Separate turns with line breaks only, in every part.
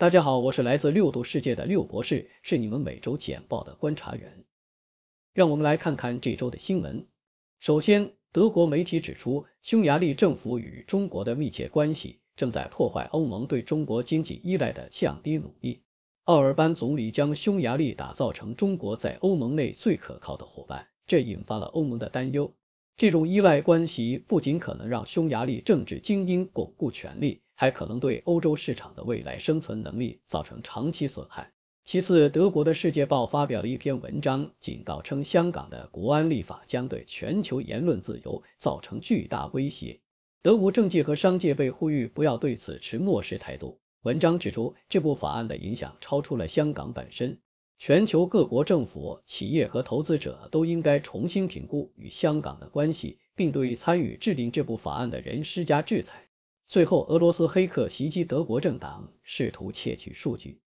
大家好，我是来自六度世界的六博士，是你们每周简报的观察员。让我们来看看这周的新闻。首先，德国媒体指出，匈牙利政府与中国的密切关系正在破坏欧盟对中国经济依赖的降低努力。奥尔班总理将匈牙利打造成中国在欧盟内最可靠的伙伴，这引发了欧盟的担忧。这种依赖关系不仅可能让匈牙利政治精英巩固权力。还可能对欧洲市场的未来生存能力造成长期损害。其次，德国的世界报发表了一篇文章，警告称，香港的国安立法将对全球言论自由造成巨大威胁。德国政界和商界被呼吁不要对此持漠视态度。文章指出，这部法案的影响超出了香港本身，全球各国政府、企业和投资者都应该重新评估与香港的关系，并对参与制定这部法案的人施加制裁。最后，俄罗斯黑客袭击德国政党，试图窃取数据。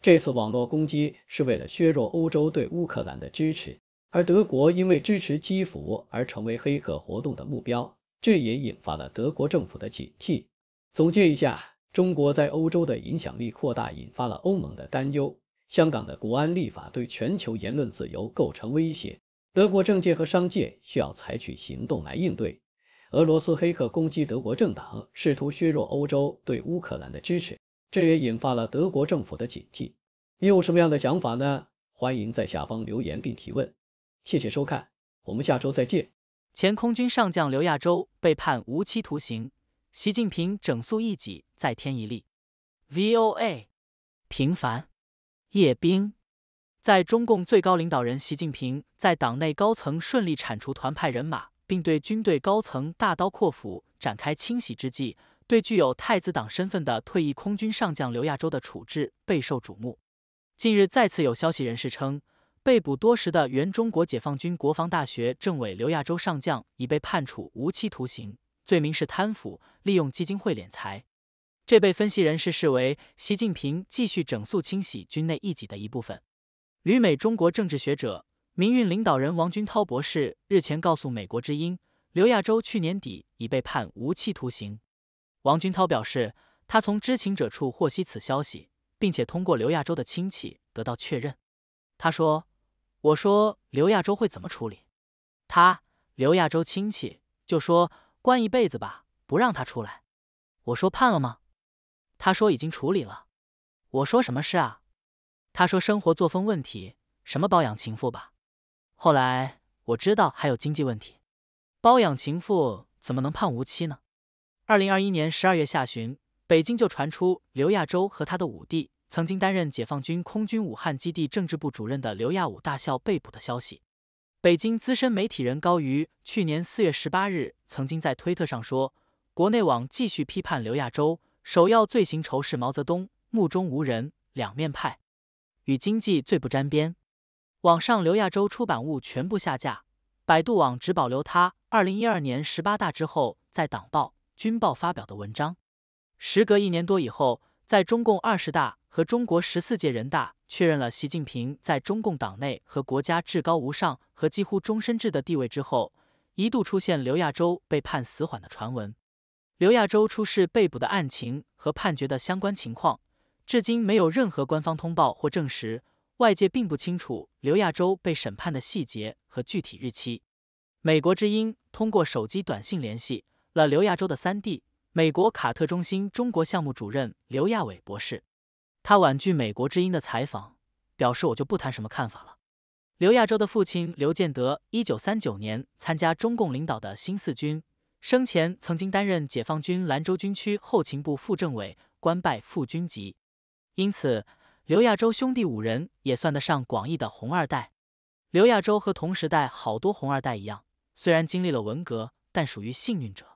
这次网络攻击是为了削弱欧洲对乌克兰的支持，而德国因为支持基辅而成为黑客活动的目标，这也引发了德国政府的警惕。总结一下，中国在欧洲的影响力扩大引发了欧盟的担忧。香港的国安立法对全球言论自由构成威胁，德国政界和商界需要采取行动来应对。俄罗斯黑客攻击德国政党，试图削弱欧洲对乌克兰的支持，这也引发了德国政府的警惕。你有什么样的想法呢？欢迎在下方留言并提问。
谢谢收看，我们下周再见。前空军上将刘亚洲被判无期徒刑，习近平整肃异己再添一例。VOA 平凡叶兵在中共最高领导人习近平在党内高层顺利铲除团派人马。并对军队高层大刀阔斧展开清洗之际，对具有太子党身份的退役空军上将刘亚洲的处置备受瞩目。近日，再次有消息人士称，被捕多时的原中国解放军国防大学政委刘亚洲上将已被判处无期徒刑，罪名是贪腐、利用基金会敛财。这被分析人士视为习近平继续整肃清洗军内异己的一部分。旅美中国政治学者。民运领导人王军涛博士日前告诉《美国之音》，刘亚洲去年底已被判无期徒刑。王军涛表示，他从知情者处获悉此消息，并且通过刘亚洲的亲戚得到确认。他说：“我说刘亚洲会怎么处理？他刘亚洲亲戚就说关一辈子吧，不让他出来。我说判了吗？他说已经处理了。我说什么事啊？他说生活作风问题，什么包养情妇吧。”后来我知道还有经济问题，包养情妇怎么能判无期呢？二零二一年十二月下旬，北京就传出刘亚洲和他的五弟，曾经担任解放军空军武汉基地政治部主任的刘亚武大校被捕的消息。北京资深媒体人高瑜去年四月十八日曾经在推特上说，国内网继续批判刘亚洲，首要罪行仇视毛泽东，目中无人，两面派，与经济最不沾边。网上刘亚洲出版物全部下架，百度网只保留他二零一二年十八大之后在党报、军报发表的文章。时隔一年多以后，在中共二十大和中国十四届人大确认了习近平在中共党内和国家至高无上和几乎终身制的地位之后，一度出现刘亚洲被判死缓的传闻。刘亚洲出事被捕的案情和判决的相关情况，至今没有任何官方通报或证实。外界并不清楚刘亚洲被审判的细节和具体日期。美国之音通过手机短信联系了刘亚洲的三弟、美国卡特中心中国项目主任刘亚伟博士，他婉拒美国之音的采访，表示我就不谈什么看法了。刘亚洲的父亲刘建德，一九三九年参加中共领导的新四军，生前曾经担任解放军兰州军区后勤部副政委，官拜副军级，因此。刘亚洲兄弟五人也算得上广义的红二代。刘亚洲和同时代好多红二代一样，虽然经历了文革，但属于幸运者。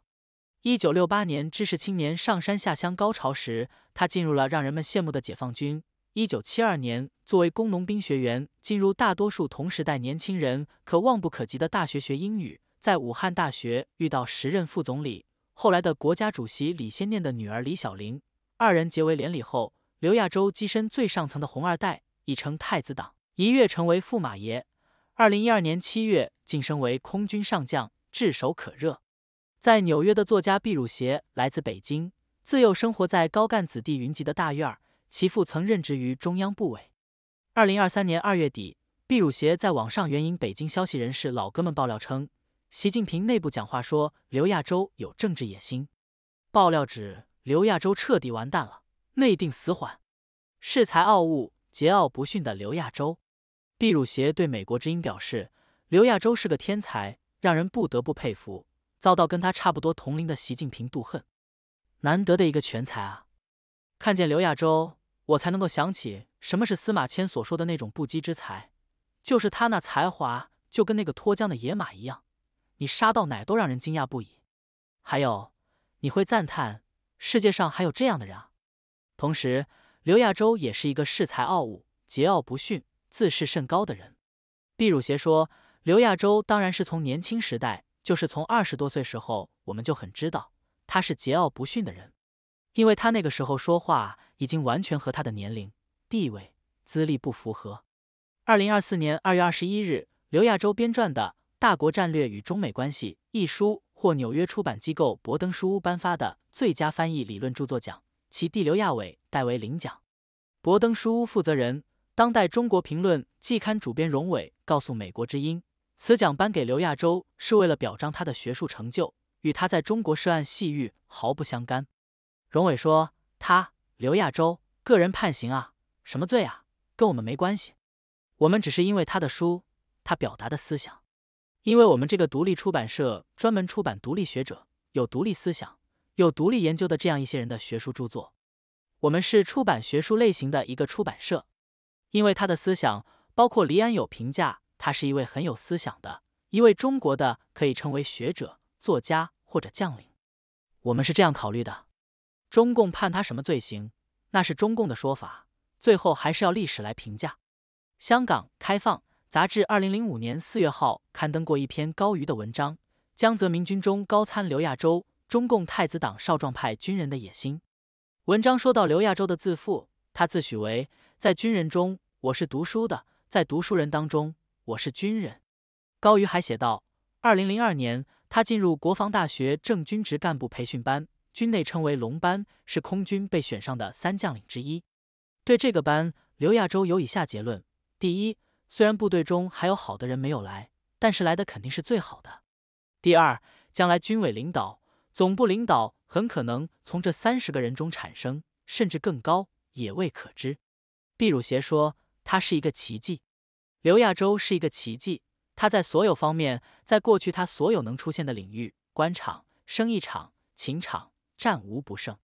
一九六八年，知识青年上山下乡高潮时，他进入了让人们羡慕的解放军。一九七二年，作为工农兵学员进入大多数同时代年轻人可望不可及的大学学英语，在武汉大学遇到时任副总理、后来的国家主席李先念的女儿李小玲，二人结为连理后。刘亚洲跻身最上层的红二代，亦称太子党，一跃成为驸马爷。二零一二年七月晋升为空军上将，炙手可热。在纽约的作家毕鲁协来自北京，自幼生活在高干子弟云集的大院，其父曾任职于中央部委。二零二三年二月底，毕鲁协在网上援引北京消息人士老哥们爆料称，习近平内部讲话说刘亚洲有政治野心。爆料指刘亚洲彻底完蛋了。内定死缓，恃才傲物、桀骜不驯的刘亚洲，毕汝协对美国之音表示，刘亚洲是个天才，让人不得不佩服。遭到跟他差不多同龄的习近平妒恨，难得的一个全才啊！看见刘亚洲，我才能够想起什么是司马迁所说的那种不羁之才，就是他那才华就跟那个脱缰的野马一样，你杀到哪都让人惊讶不已。还有，你会赞叹世界上还有这样的人啊！同时，刘亚洲也是一个恃才傲物、桀骜不驯、自视甚高的人。毕汝协说，刘亚洲当然是从年轻时代，就是从二十多岁时候，我们就很知道他是桀骜不驯的人，因为他那个时候说话已经完全和他的年龄、地位、资历不符合。二零二四年二月二十一日，刘亚洲编撰的《大国战略与中美关系》一书获纽约出版机构博登书屋颁发的最佳翻译理论著作奖。其弟刘亚伟代为领奖。博登书屋负责人、当代中国评论季刊主编荣伟告诉美国之音，此奖颁给刘亚洲是为了表彰他的学术成就，与他在中国涉案细狱毫不相干。荣伟说，他刘亚洲个人判刑啊，什么罪啊，跟我们没关系，我们只是因为他的书，他表达的思想，因为我们这个独立出版社专门出版独立学者有独立思想。有独立研究的这样一些人的学术著作，我们是出版学术类型的一个出版社。因为他的思想，包括黎安友评价，他是一位很有思想的，一位中国的可以称为学者、作家或者将领。我们是这样考虑的：中共判他什么罪行，那是中共的说法，最后还是要历史来评价。香港开放杂志二零零五年四月号刊登过一篇高于的文章，《江泽民军中高参刘亚洲》。中共太子党少壮派军人的野心。文章说到刘亚洲的自负，他自诩为在军人中我是读书的，在读书人当中我是军人。高瑜还写道，二零零二年他进入国防大学正军职干部培训班，军内称为“龙班”，是空军被选上的三将领之一。对这个班，刘亚洲有以下结论：第一，虽然部队中还有好的人没有来，但是来的肯定是最好的；第二，将来军委领导。总部领导很可能从这三十个人中产生，甚至更高也未可知。毕汝协说，他是一个奇迹，刘亚洲是一个奇迹，他在所有方面，在过去他所有能出现的领域，官场、生意场、情场，战无不胜。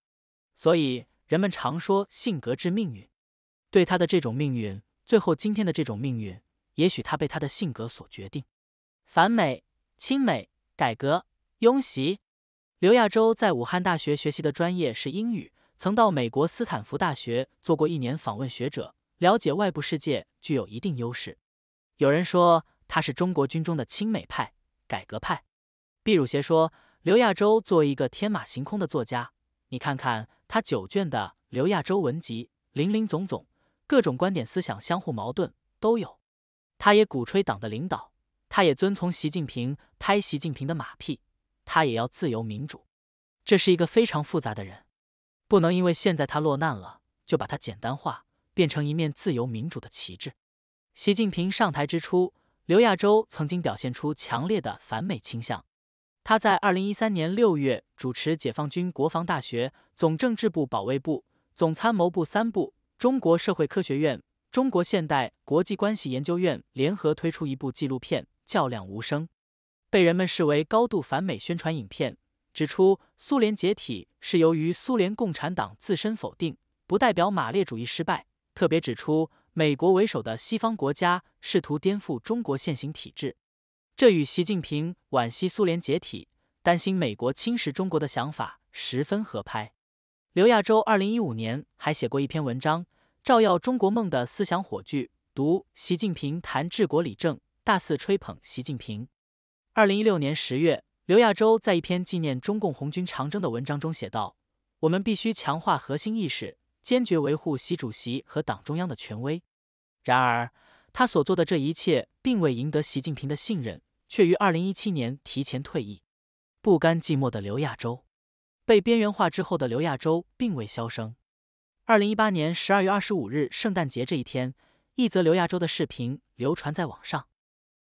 所以人们常说性格之命运，对他的这种命运，最后今天的这种命运，也许他被他的性格所决定。反美、亲美、改革、拥习。刘亚洲在武汉大学学习的专业是英语，曾到美国斯坦福大学做过一年访问学者，了解外部世界具有一定优势。有人说他是中国军中的亲美派、改革派。毕汝协说，刘亚洲作为一个天马行空的作家，你看看他九卷的《刘亚洲文集》，林林总总，各种观点思想相互矛盾都有。他也鼓吹党的领导，他也遵从习近平，拍习近平的马屁。他也要自由民主，这是一个非常复杂的人，不能因为现在他落难了，就把他简单化，变成一面自由民主的旗帜。习近平上台之初，刘亚洲曾经表现出强烈的反美倾向。他在二零一三年六月主持解放军国防大学、总政治部保卫部、总参谋部三部、中国社会科学院、中国现代国际关系研究院联合推出一部纪录片《较量无声》。被人们视为高度反美宣传影片，指出苏联解体是由于苏联共产党自身否定，不代表马列主义失败。特别指出，美国为首的西方国家试图颠覆中国现行体制，这与习近平惋惜苏联解体、担心美国侵蚀中国的想法十分合拍。刘亚洲二零一五年还写过一篇文章《照耀中国梦的思想火炬》，读习近平谈治国理政，大肆吹捧习近平。二零一六年十月，刘亚洲在一篇纪念中共红军长征的文章中写道：“我们必须强化核心意识，坚决维护习主席和党中央的权威。”然而，他所做的这一切并未赢得习近平的信任，却于二零一七年提前退役。不甘寂寞的刘亚洲，被边缘化之后的刘亚洲并未消声。二零一八年十二月二十五日，圣诞节这一天，一则刘亚洲的视频流传在网上，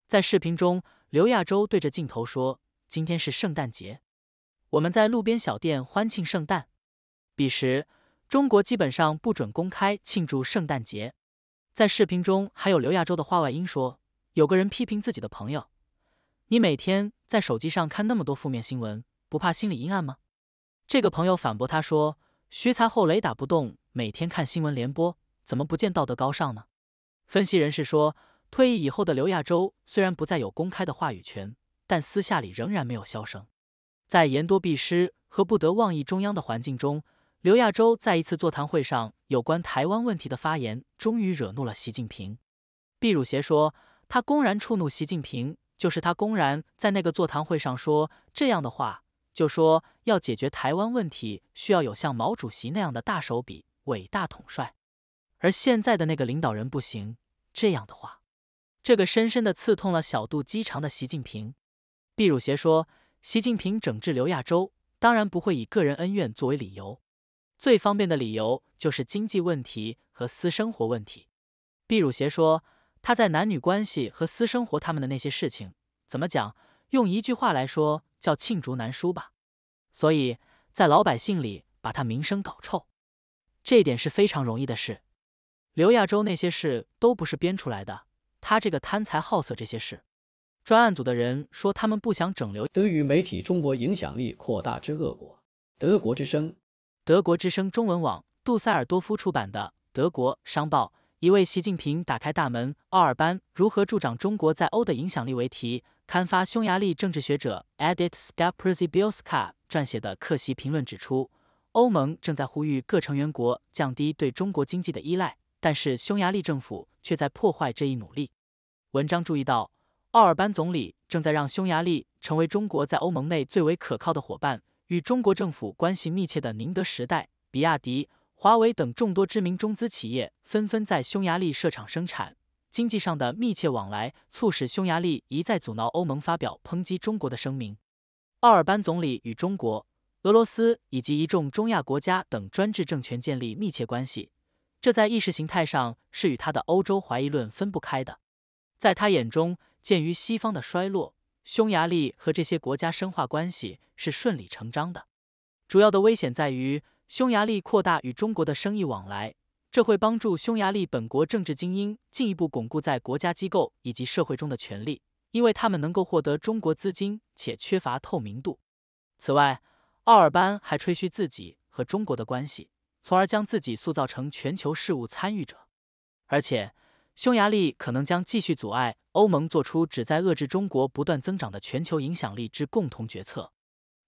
在视频中。刘亚洲对着镜头说：“今天是圣诞节，我们在路边小店欢庆圣诞。彼时，中国基本上不准公开庆祝圣诞节。”在视频中，还有刘亚洲的话外音说：“有个人批评自己的朋友，你每天在手机上看那么多负面新闻，不怕心理阴暗吗？”这个朋友反驳他说：“徐才厚雷打不动每天看新闻联播，怎么不见道德高尚呢？”分析人士说。退役以后的刘亚洲虽然不再有公开的话语权，但私下里仍然没有消声。在言多必失和不得妄议中央的环境中，刘亚洲在一次座谈会上有关台湾问题的发言，终于惹怒了习近平。毕汝协说，他公然触怒习近平，就是他公然在那个座谈会上说这样的话，就说要解决台湾问题需要有像毛主席那样的大手笔、伟大统帅，而现在的那个领导人不行。这样的话。这个深深的刺痛了小肚鸡肠的习近平。毕汝协说，习近平整治刘亚洲，当然不会以个人恩怨作为理由，最方便的理由就是经济问题和私生活问题。毕汝协说，他在男女关系和私生活他们的那些事情，怎么讲？用一句话来说，叫罄竹难书吧。所以在老百姓里把他名声搞臭，这点是非常容易的事。刘亚洲那些事都不是编出来的。他这个贪财好色这些事，专案组的人说他们不想整流。德语媒体中国影响力扩大之恶果。德国之声，德国之声中文网，杜塞尔多夫出版的《德国商报》一位习近平打开大门，奥尔班如何助长中国在欧的影响力为题，刊发匈牙利政治学者 Edit s t a b ó s z i l s k a 撰写的客席评论，指出欧盟正在呼吁各成员国降低对中国经济的依赖。但是匈牙利政府却在破坏这一努力。文章注意到，奥尔班总理正在让匈牙利成为中国在欧盟内最为可靠的伙伴。与中国政府关系密切的宁德时代、比亚迪、华为等众多知名中资企业纷纷在匈牙利设厂生产，经济上的密切往来促使匈牙利一再阻挠欧盟发表抨击中国的声明。奥尔班总理与中国、俄罗斯以及一众中亚国家等专制政权建立密切关系。这在意识形态上是与他的欧洲怀疑论分不开的。在他眼中，鉴于西方的衰落，匈牙利和这些国家深化关系是顺理成章的。主要的危险在于匈牙利扩大与中国的生意往来，这会帮助匈牙利本国政治精英进一步巩固在国家机构以及社会中的权利，因为他们能够获得中国资金且缺乏透明度。此外，奥尔班还吹嘘自己和中国的关系。从而将自己塑造成全球事务参与者，而且匈牙利可能将继续阻碍欧盟做出旨在遏制中国不断增长的全球影响力之共同决策。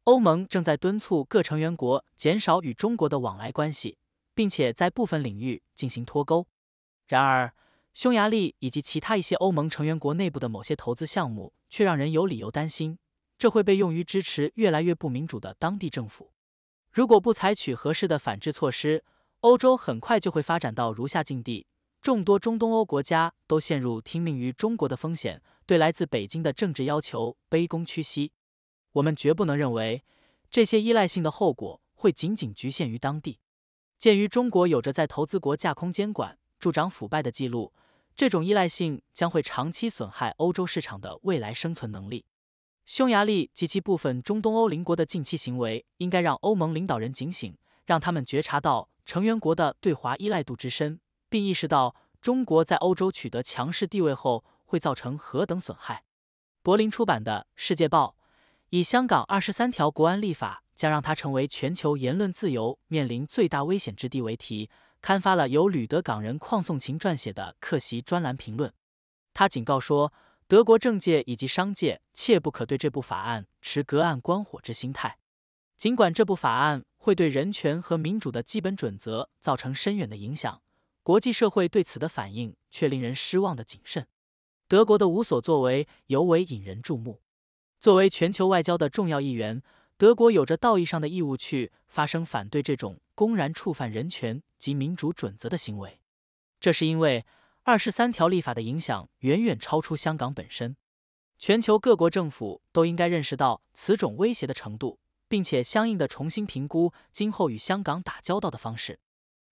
欧盟正在敦促各成员国减少与中国的往来关系，并且在部分领域进行脱钩。然而，匈牙利以及其他一些欧盟成员国内部的某些投资项目，却让人有理由担心，这会被用于支持越来越不民主的当地政府。如果不采取合适的反制措施，欧洲很快就会发展到如下境地：众多中东欧国家都陷入听命于中国的风险，对来自北京的政治要求卑躬屈膝。我们绝不能认为这些依赖性的后果会仅仅局限于当地。鉴于中国有着在投资国架空监管、助长腐败的记录，这种依赖性将会长期损害欧洲市场的未来生存能力。匈牙利及其部分中东欧邻国的近期行为，应该让欧盟领导人警醒，让他们觉察到成员国的对华依赖度之深，并意识到中国在欧洲取得强势地位后会造成何等损害。柏林出版的《世界报》以“香港二十三条国安立法将让它成为全球言论自由面临最大危险之地”为题，刊发了由吕德港人邝颂琴撰写的客席专栏评论。他警告说。德国政界以及商界切不可对这部法案持隔岸观火之心态。尽管这部法案会对人权和民主的基本准则造成深远的影响，国际社会对此的反应却令人失望的谨慎。德国的无所作为尤为引人注目。作为全球外交的重要一员，德国有着道义上的义务去发声反对这种公然触犯人权及民主准则的行为。这是因为。二十三条立法的影响远远超出香港本身，全球各国政府都应该认识到此种威胁的程度，并且相应的重新评估今后与香港打交道的方式。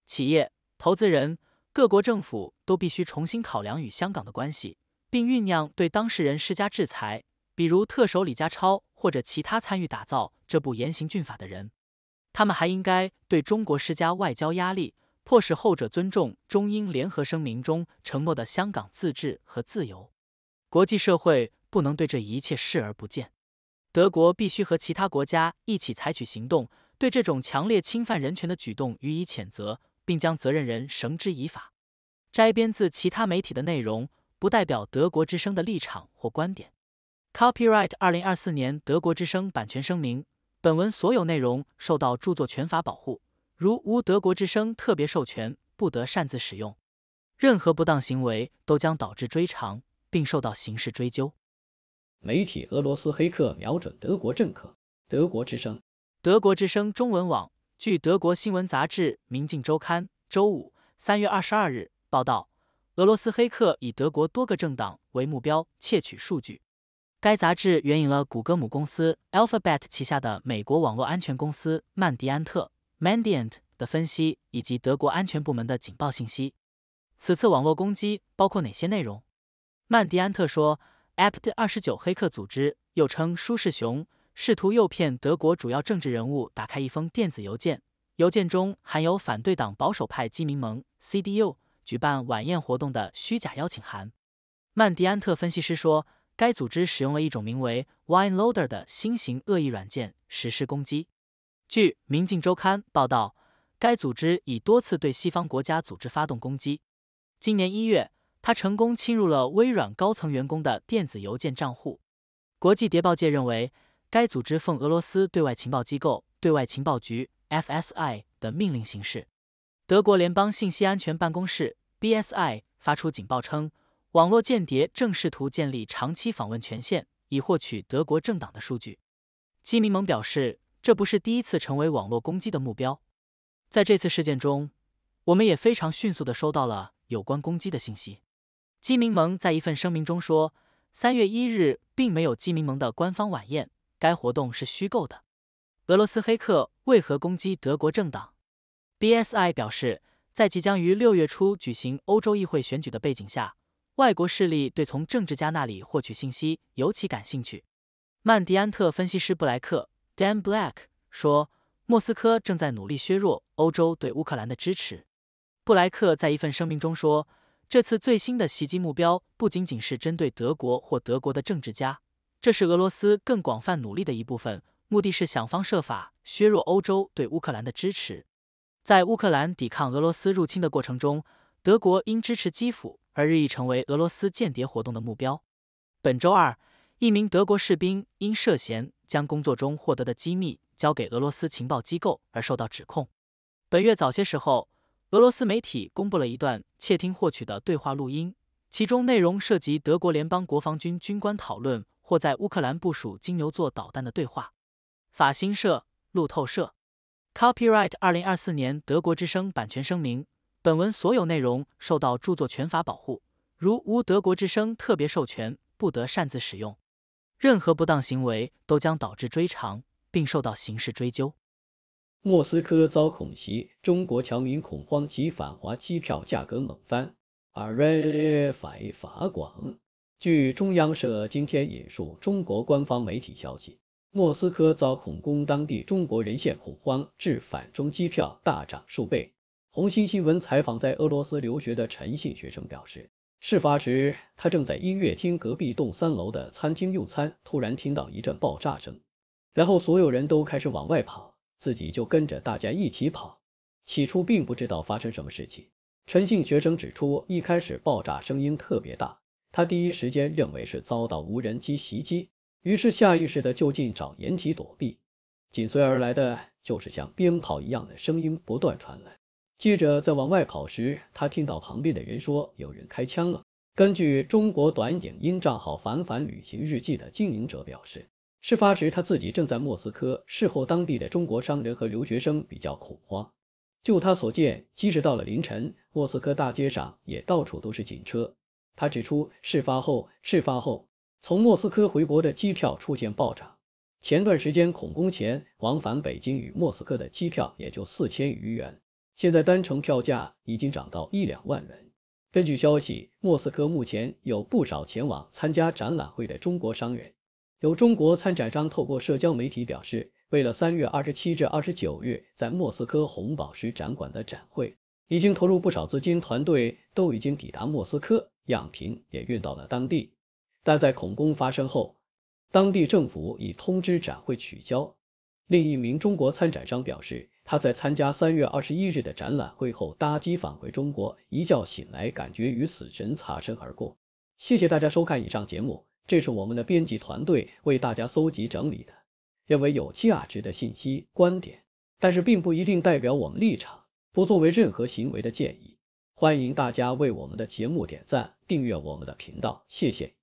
企业、投资人、各国政府都必须重新考量与香港的关系，并酝酿对当事人施加制裁，比如特首李家超或者其他参与打造这部严刑峻法的人。他们还应该对中国施加外交压力。迫使后者尊重中英联合声明中承诺的香港自治和自由。国际社会不能对这一切视而不见。德国必须和其他国家一起采取行动，对这种强烈侵犯人权的举动予以谴责，并将责任人绳之以法。摘编自其他媒体的内容，不代表德国之声的立场或观点。Copyright 二零二四年德国之声版权声明：本文所有内容受到著作权法保护。如无德国之声特别授权，不得擅自使用。任何不当行为都将导致追偿，并受到刑事追究。媒体：俄罗斯黑客瞄准德国政客。德国之声，德国之声中文网。据德国新闻杂志《明镜周刊》周五三月二十二日报道，俄罗斯黑客以德国多个政党为目标窃取数据。该杂志援引了谷歌母公司 Alphabet 旗下的美国网络安全公司曼迪安特。Mandiant 的分析以及德国安全部门的警报信息，此次网络攻击包括哪些内容？曼迪安特说，APT 二十九黑客组织，又称舒适熊，试图诱骗德国主要政治人物打开一封电子邮件，邮件中含有反对党保守派基民盟 （CDU） 举办晚宴活动的虚假邀请函。曼迪安特分析师说，该组织使用了一种名为 Wine Loader 的新型恶意软件实施攻击。据《明镜周刊》报道，该组织已多次对西方国家组织发动攻击。今年一月，他成功侵入了微软高层员工的电子邮件账户。国际谍报界认为，该组织奉俄罗斯对外情报机构对外情报局 （FSI） 的命令行事。德国联邦信息安全办公室 （BSI） 发出警报称，网络间谍正试图建立长期访问权限，以获取德国政党的数据。基民盟表示。这不是第一次成为网络攻击的目标，在这次事件中，我们也非常迅速的收到了有关攻击的信息。基民盟在一份声明中说，三月一日并没有基民盟的官方晚宴，该活动是虚构的。俄罗斯黑客为何攻击德国政党？BSI 表示，在即将于六月初举行欧洲议会选举的背景下，外国势力对从政治家那里获取信息尤其感兴趣。曼迪安特分析师布莱克。Dan Black 说，莫斯科正在努力削弱欧洲对乌克兰的支持。布莱克在一份声明中说，这次最新的袭击目标不仅仅是针对德国或德国的政治家，这是俄罗斯更广泛努力的一部分，目的是想方设法削弱欧洲对乌克兰的支持。在乌克兰抵抗俄罗斯入侵的过程中，德国因支持基辅而日益成为俄罗斯间谍活动的目标。本周二。一名德国士兵因涉嫌将工作中获得的机密交给俄罗斯情报机构而受到指控。本月早些时候，俄罗斯媒体公布了一段窃听获取的对话录音，其中内容涉及德国联邦国防军军官讨论或在乌克兰部署金牛座导弹的对话。法新社、路透社。Copyright 二零二四年德国之声版权声明：本文所有内容受到著作权法保护，如无德国之声特别授权，不得擅自使用。任何不当行为都将导致追偿，并受到刑事追究。
莫斯科遭恐袭，中国侨民恐慌及反华机票价格猛翻。阿瑞法广，据中央社今天引述中国官方媒体消息，莫斯科遭恐攻，当地中国人陷恐慌，致反中机票大涨数倍。红星新闻采访在俄罗斯留学的陈信学生表示。事发时，他正在音乐厅隔壁栋三楼的餐厅用餐，突然听到一阵爆炸声，然后所有人都开始往外跑，自己就跟着大家一起跑。起初并不知道发生什么事情。陈姓学生指出，一开始爆炸声音特别大，他第一时间认为是遭到无人机袭击，于是下意识的就近找掩体躲避。紧随而来的就是像鞭炮一样的声音不断传来。记者在往外跑时，他听到旁边的人说有人开枪了。根据中国短影音账号“凡凡旅行日记”的经营者表示，事发时他自己正在莫斯科。事后，当地的中国商人和留学生比较恐慌。就他所见，即使到了凌晨，莫斯科大街上也到处都是警车。他指出，事发后，事发后，从莫斯科回国的机票出现暴涨。前段时间，孔工前，往返北京与莫斯科的机票也就四千余元。现在单程票价已经涨到一两万元。根据消息，莫斯科目前有不少前往参加展览会的中国商人。有中国参展商透过社交媒体表示，为了三月二十七至二十九日，在莫斯科红宝石展馆的展会，已经投入不少资金，团队都已经抵达莫斯科，样品也运到了当地。但在恐攻发生后，当地政府已通知展会取消。另一名中国参展商表示。他在参加三月二十一日的展览会后搭机返回中国，一觉醒来感觉与死神擦身而过。谢谢大家收看以上节目，这是我们的编辑团队为大家搜集整理的，认为有价值的信息观点，但是并不一定代表我们立场，不作为任何行为的建议。欢迎大家为我们的节目点赞、订阅我们的频道，谢谢。